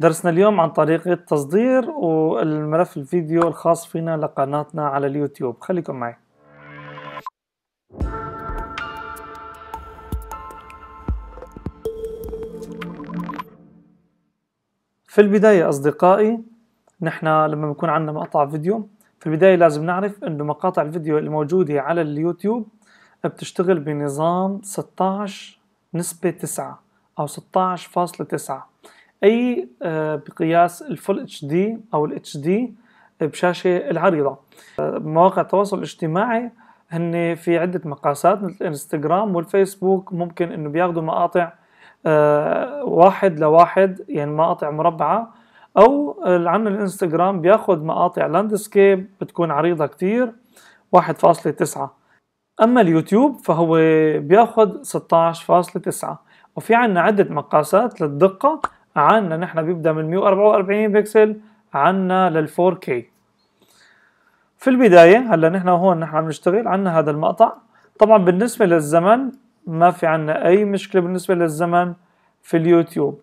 درسنا اليوم عن طريقة تصدير والملف الفيديو الخاص فينا لقناتنا على اليوتيوب خليكم معي في البداية أصدقائي نحن لما بيكون عندنا مقطع فيديو في البداية لازم نعرف أنه مقاطع الفيديو الموجودة على اليوتيوب بتشتغل بنظام 16 نسبة 9 أو 16.9 اي آه، بقياس الفول اتش دي او الاتش دي بشاشه العريضه آه، مواقع التواصل الاجتماعي هن في عده مقاسات مثل الانستغرام والفيسبوك ممكن انه بياخذوا مقاطع آه، واحد لواحد يعني مقاطع مربعه او عن الانستغرام بياخذ مقاطع لاندسكيب بتكون عريضه كثير 1.9 اما اليوتيوب فهو بياخذ 16.9 وفي عنا عده مقاسات للدقه عنا نحن بيبدا من 144 بكسل عنا لل 4K في البداية هلا نحن هون نحن عم نشتغل عنا هذا المقطع طبعا بالنسبة للزمن ما في عنا أي مشكلة بالنسبة للزمن في اليوتيوب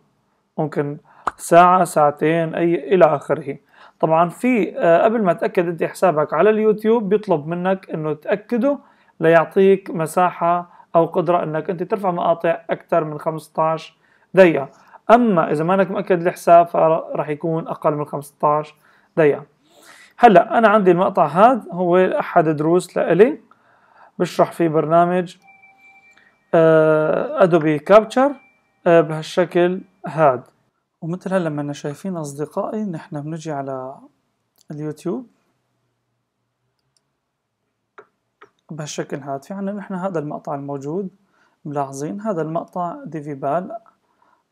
ممكن ساعة ساعتين أي إلى آخره طبعا في آه، قبل ما تأكد أنت حسابك على اليوتيوب بيطلب منك أنه تأكده ليعطيك مساحة أو قدرة أنك أنت ترفع مقاطع أكثر من 15 دقيقة اما اذا ما انك مؤكد الحساب فراح يكون اقل من 15 دقيقه هلا انا عندي المقطع هذا هو احد دروس لإلي بشرح فيه برنامج ادوبي آه، كابتشر آه، بهالشكل هاد ومثل هلا لما شايفين اصدقائي نحن بنجي على اليوتيوب بهالشكل هاد في عنا نحن هذا المقطع الموجود ملاحظين هذا المقطع ديفي بال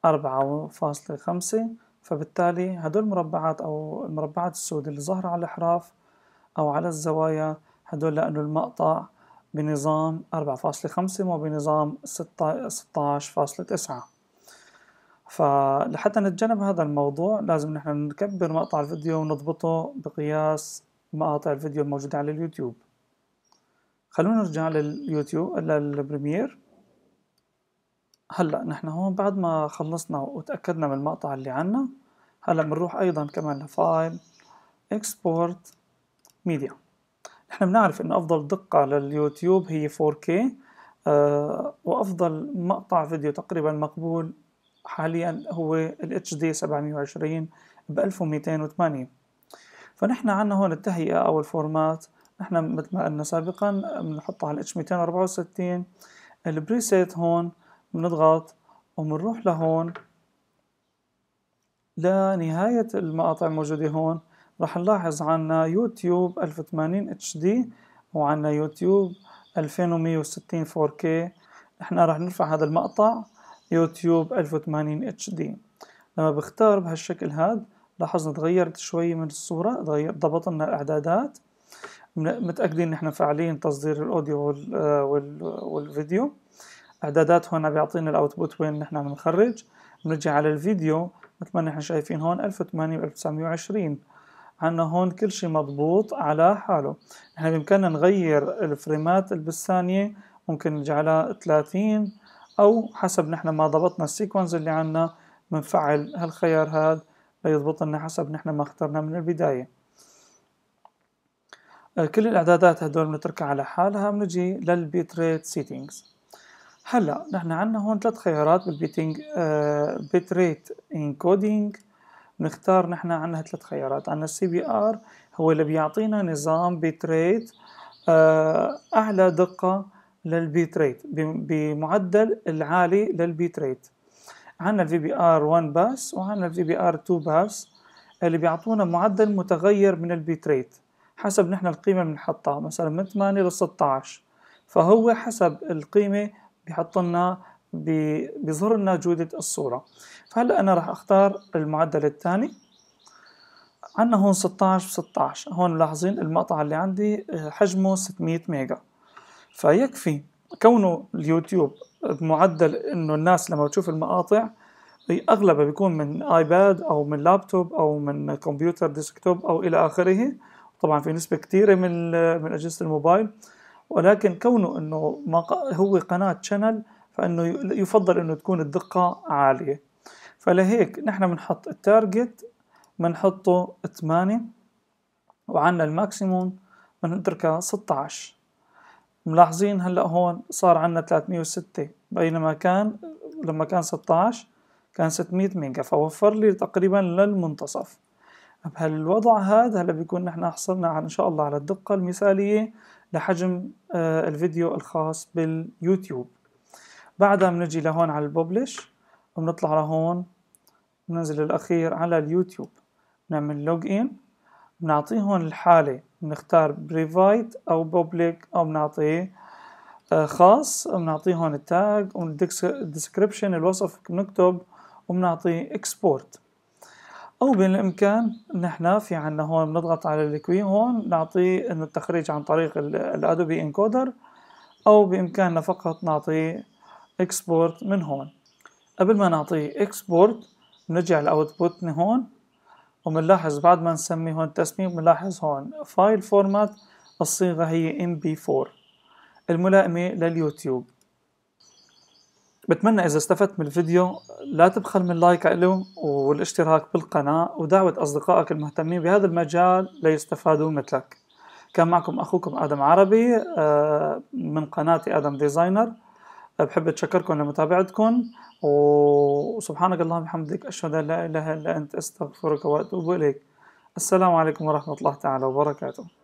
أربعة وفاصلة خمسة فبالتالي هدول المربعات أو المربعات السود اللي ظاهرة على الأحراف أو على الزوايا هدول لأنه المقطع بنظام أربعة فاصلة خمسة مو بنظام ستاش فاصلة تسعة فلحتى نتجنب هذا الموضوع لازم نحن نكبر مقطع الفيديو ونضبطه بقياس مقاطع الفيديو الموجودة على اليوتيوب خلونا نرجع لليوتيوب للبريمير هلا نحن هون بعد ما خلصنا وتأكدنا من المقطع اللي عنا هلا بنروح ايضا كمان لفايل اكسبورت ميديا نحن بنعرف انه افضل دقة لليوتيوب هي 4K آه وافضل مقطع فيديو تقريبا مقبول حاليا هو ال HD 720 ب 1280 فنحن عنا هون التهيئة او الفورمات نحن مثل ما قلنا سابقا بنحطها على ال H264 البريسيت هون بنضغط وبنروح لهون لنهاية المقاطع الموجودة هون رح نلاحظ عنا يوتيوب 1080 اتش دي وعنا يوتيوب 2160 4K احنا رح نرفع هذا المقطع يوتيوب 1080 اتش دي لما بختار بهالشكل هاد لاحظنا تغيرت شوي من الصورة تغير ضبطنا الاعدادات متأكدين ان احنا فاعلين تصدير الاوديو آه، والفيديو اعدادات هون بيعطينا الاوتبوت وين نحن نخرج بنرجع على الفيديو مثل ما نحن شايفين هون 1080 و 1920 عنا هون كل شيء مضبوط على حاله نحن بإمكاننا نغير الفريمات اللي بالثانية ممكن نجعلها 30 أو حسب نحن ما ضبطنا السيكونز اللي عنا بنفعل هالخيار هاد ليضبط لنا حسب نحن ما اخترنا من البداية آه، كل الإعدادات هدول بنتركها على حالها بنجي للبيت ريت سيتينجز هلا نحن عندنا هون ثلاث خيارات بالبيتنج آه بيت ريت انكودينج نختار نحن عندنا ثلاث خيارات عندنا السي بي ار هو اللي بيعطينا نظام بيت ريت آه اعلى دقه للبيت ريت بمعدل العالي للبيت ريت عندنا الفي بي ار 1 باس وعندنا الفي بي ار 2 باس اللي بيعطونا معدل متغير من البيت ريت حسب نحن القيمه اللي بنحطها مثلا من 8 ل 16 فهو حسب القيمه بحط لنا بظهر لنا جودة الصورة فهلا أنا راح أختار المعدل الثاني عندنا هون 16 و 16 هون ملاحظين المقطع اللي عندي آه، حجمه 600 ميجا فيكفي كونه اليوتيوب بمعدل انه الناس لما بتشوف المقاطع اغلبها بيكون من ايباد او من لابتوب او من كمبيوتر ديسكتوب او الى اخره طبعا في نسبه كثيره من من اجهزه الموبايل ولكن كونه انه هو قناه شانل فانه يفضل انه تكون الدقه عاليه فلهيك نحن بنحط التارجت بنحطه 8 وعندنا الماكسيموم بنتركها 16 ملاحظين هلا هون صار عندنا 306 بينما كان لما كان 16 كان 600 ميجا فوفر لي تقريبا للمنتصف بهالوضع هذا هلا بيكون نحن حصلنا على ان شاء الله على الدقة المثالية لحجم آه، الفيديو الخاص باليوتيوب بعدها بنجي لهون على الببلش وبنطلع لهون بننزل الاخير على اليوتيوب بنعمل لوج ان هون الحالة بنختار بريفايت او بوبليك او بنعطيه آه، خاص هون التاج والديسكربشن الوصف بنكتب وبنعطيه اكسبورت او بالامكان نحن في عنا هون بنضغط على الكوي هون نعطيه انه التخريج عن طريق الادوبي انكودر او بامكاننا فقط نعطيه اكسبورت من هون قبل ما نعطيه اكسبورت بنرجع الاوتبوت هون وبنلاحظ بعد ما نسمي هون التسمية بنلاحظ هون فايل فورمات الصيغة هي ام بي 4 الملائمة لليوتيوب بتمنى إذا استفدت من الفيديو لا تبخل من لايك له والاشتراك بالقناة ودعوة أصدقائك المهتمين بهذا المجال ليستفادوا مثلك كان معكم أخوكم آدم عربي آه، من قناتي آدم ديزاينر بحب أتشكركم لمتابعتكم وسبحانك اللهم وبحمدك أشهد أن لا إله إلا أنت أستغفرك وأتوب إليك السلام عليكم ورحمة الله تعالى وبركاته